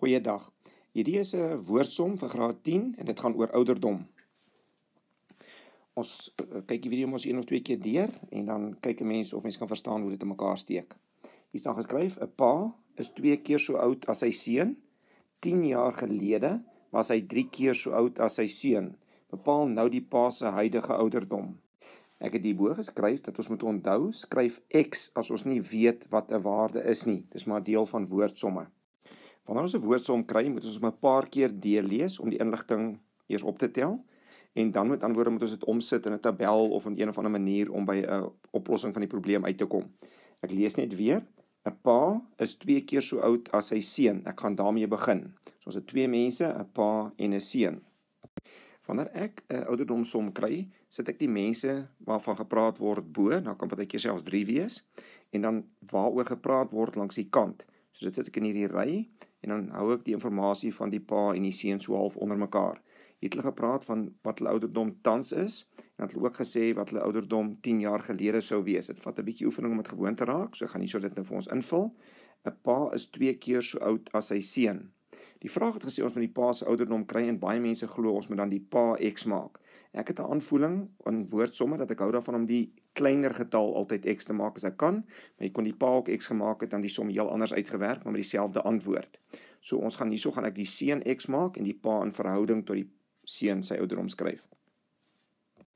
Goeiedag. Hierdie is 'n woordsom vir graad 10 en dit gaan oor ouderdom. Ons eh, kyk die video mos een of twee keer deur en dan kyk 'n mens of mens kan verstaan hoe dit in mekaar steek. Hier staan geskryf: 'n Pa is 2 keer so oud as sy seun. 10 jaar gelede was hy 3 keer so oud as sy seun. Bepaal nou die pa se huidige ouderdom. Ek het hierbo geskryf dat ons moet onthou, skryf x as ons nie weet wat 'n waarde is nie. Dis maar deel van woordsomme. Wanneer ons 'n woord sou omkry, moet ons hom 'n paar keer deurlees om die inligting eers op te tel en dan met antwoorde moet ons dit omsit in 'n tabel of in een of ander manier om by 'n oplossing van die probleem uit te kom. Ek lees net weer. 'n Pa is 2 keer so oud as sy seun. Ek gaan daarmee begin. So ons het twee mense, 'n pa en 'n seun. Wanneer ek 'n ouderdomsom kry, sit ek die mense waarvan gepraat word bo, dan nou kan baie keer selfs 3 wees en dan waaroor gepraat word langs die kant. So dit sit ek in hierdie ry en dan hou ek die inligting van die pa en die seun so half onder mekaar. Jy het hulle gepraat van wat hulle ouderdom tans is en hulle ook gesê wat hulle ouderdom 10 jaar gelede sou wees. Dit vat 'n bietjie oefening om dit gewoon te raak. So ek gaan hierso dit nou vir ons invul. 'n Pa is 2 keer so oud as sy seun. Die vraag het gesê ons moet die pa se ouderdom kry en baie mense glo ons moet dan die pa X maak. Ek het 'n aanvoeling en woord sommer dat ek hou daarvan om die kleiner getal altyd x te maak as ek kan, maar jy kon die paal ook x gemaak het en die som heel anders uitgewerk maar met dieselfde antwoord. So ons gaan hierso gaan ek die seun x maak en die pa in verhouding tot die seun sy ouderdom skryf.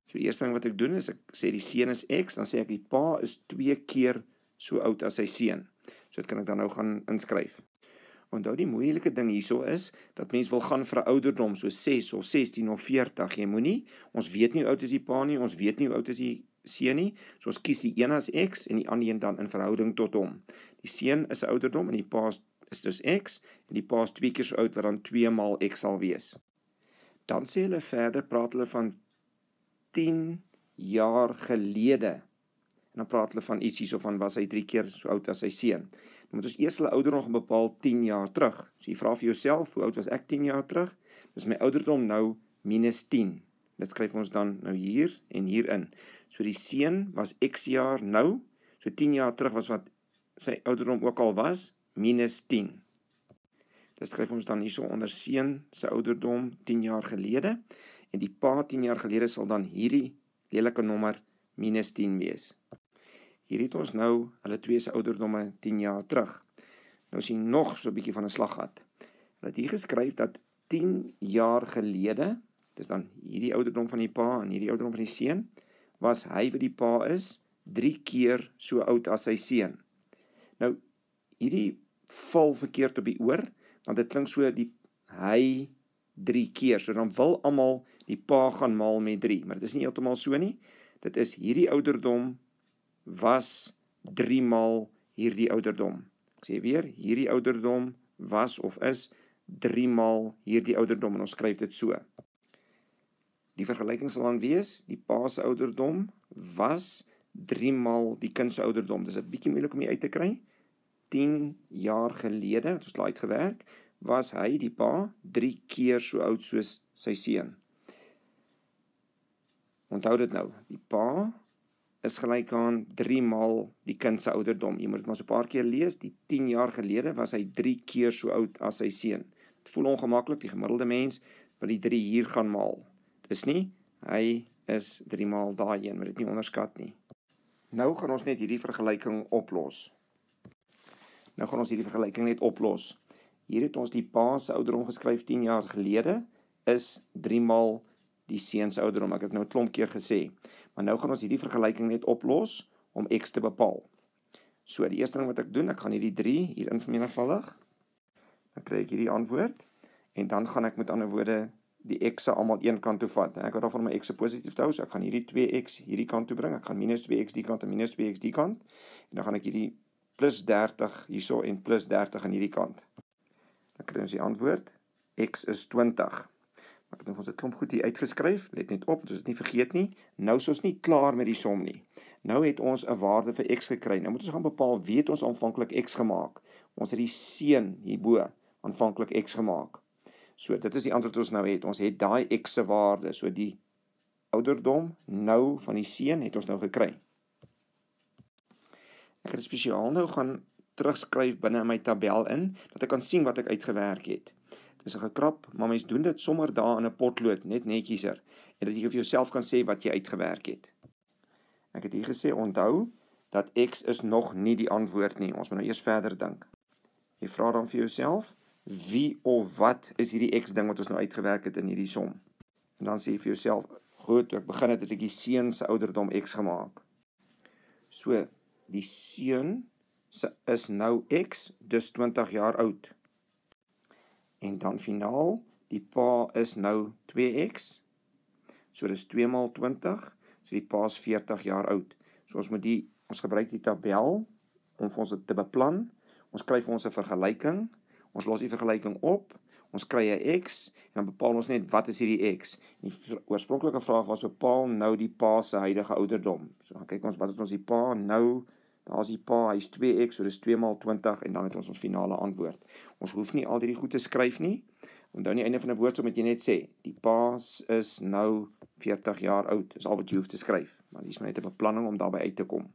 So die eerste ding wat ek doen is ek sê die seun is x, dan sê ek die pa is 2 keer so oud as sy seun. So dit kan ek dan nou gaan inskryf. Onthou die moeilike ding hierso is dat mense wil gaan vir 'n ouderdom so 6 of 16 of 40. Jy moenie, ons weet nie hoe oud is die pa nie, ons weet nie hoe oud is die seun nie. So ons kies die een as X en die ander een dan in verhouding tot hom. Die seun is 'n ouderdom en die pa is dus X en die pa is twee keer so oud wat dan 2 maal X sal wees. Dan sê hulle verder praat hulle van 10 jaar gelede. En dan praat hulle van iets hierso van was hy 3 keer so oud as sy seun. Want ons eerste ouderdom gaan bepaal 10 jaar terug. So jy vra vir jouself, hoe oud was ek 10 jaar terug? Dis my ouderdom nou minus 10. Dit skryf ons dan nou hier en hier in. So die seun was X jaar nou. So 10 jaar terug was wat sy ouderdom ook al was, minus 10. Dit skryf ons dan hierso onder seun se ouderdom 10 jaar gelede en die pa 10 jaar gelede sal dan hierdie lelike nommer minus 10 wees. Hier het ons nou hulle twee se ouderdomme 10 jaar terug. Nou sien nog so 'n bietjie van 'n slag gehad. Hulle het hier geskryf dat 10 jaar gelede, dis dan hierdie ouderdom van die pa en hierdie ouderdom van die seun, was hy wat die pa is 3 keer so oud as sy seun. Nou hierdie val verkeerd op die oor, want dit klink so die hy 3 keer, so dan wil almal die pa gaan maal met 3, maar dit is nie heeltemal so nie. Dit is hierdie ouderdom was 3 maal hierdie ouderdom. Ek sê weer, hierdie ouderdom was of is 3 maal hierdie ouderdom en ons skryf dit so. Die vergelyking sal dan wees, die pa se ouderdom was 3 maal die kind se ouderdom. Dis 'n bietjie moeilik om dit uit te kry. 10 jaar gelede, het ons laat gewerk, was hy die pa 3 keer so oud soos sy seun. Onthou dit nou, die pa is gelyk aan 3 maal die kind se ouderdom. Jy moet dit maar so 'n paar keer lees. Die 10 jaar gelede was hy 3 keer so oud as sy seun. Dit voel ongemaklik die gemiddelde mens wat die 3 hier gaan maal. Dis nie hy is 3 maal daai een, maar dit nie onderskat nie. Nou gaan ons net hierdie vergelyking oplos. Nou gaan ons hierdie vergelyking net oplos. Hier het ons die pa se ouderdom geskryf 10 jaar gelede is 3 maal die seuns ouderdom. Ek het nou 'n klomp keer gesê. Maar nou gaan ons hierdie vergelyking net oplos om x te bepaal. So die eerste ding wat ek doen, ek gaan hierdie 3 hier invermenigvuldig. Dan kry ek hierdie antwoord en dan gaan ek met ander woorde die x se almal een kant toe vat. Nou, ek het daarvoor my x se positief hou, so ek gaan hierdie 2x hierdie kant toe bring. Ek gaan -2x die kant en -2x die kant. En dan gaan ek hierdie +30 hierso en +30 aan hierdie kant. Dan kry ons die antwoord x is 20. Ek het nog ons 'n klomp goed hier uitgeskryf. Let net op, ons het nie vergeet nie. Nou is ons nie klaar met die som nie. Nou het ons 'n waarde vir x gekry. Nou moet ons gaan bepaal wie het ons aanvanklik x gemaak. Ons het die seun hierbo aanvanklik x gemaak. So dit is die antwoord wat ons nou het. Ons het daai x se waarde. So die ouderdom nou van die seun het ons nou gekry. Ek het spesiaal nou gaan terugskryf binne in my tabel in dat ek kan sien wat ek uitgewerk het. Dis 'n gekrap, maar mens doen dit sommer daar in 'n potlood, net netjieser, en dat jy vir jouself kan sê wat jy uitgewerk het. Ek het hier gesê onthou dat x is nog nie die antwoord nie. Ons moet nou eers verder dink. Jy vra dan vir jouself wie of wat is hierdie x ding wat ons nou uitgewerk het in hierdie som? En dan sê jy vir jouself, "Goed, ek begin het, het ek die seun se ouderdom x gemaak." So, die seun is nou x, dus 20 jaar oud en dan finaal, die pa is nou 2x, so dit is 2 maal 20, so die pa is 40 jaar oud. So ons moet die, ons gebruik die tabel om vir ons dit te beplan, ons kryf ons een vergelijking, ons los die vergelijking op, ons kry een x, en dan bepaal ons net wat is hier die x. Die oorspronkelike vraag was, bepaal nou die pa sy huidige ouderdom. So dan kyk ons wat het ons die pa nou gegeven, Daar's die pa, hy's 2x, so dis 2 maal 20 en dan het ons ons finale antwoord. Ons hoef nie al hierdie goed te skryf nie. Onthou aan die einde van 'n woordsom moet jy net sê die pa is nou 40 jaar oud. Dis al wat jy hoef te skryf. Maar dis maar net 'n beplanning om daarby uit te kom.